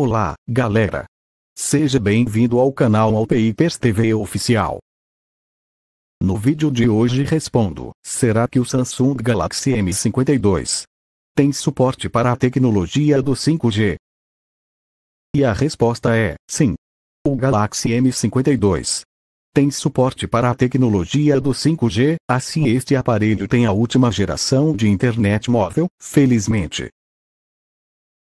Olá, galera! Seja bem-vindo ao canal Alpeipers TV Oficial. No vídeo de hoje respondo, será que o Samsung Galaxy M52 tem suporte para a tecnologia do 5G? E a resposta é, sim. O Galaxy M52 tem suporte para a tecnologia do 5G, assim este aparelho tem a última geração de internet móvel, felizmente.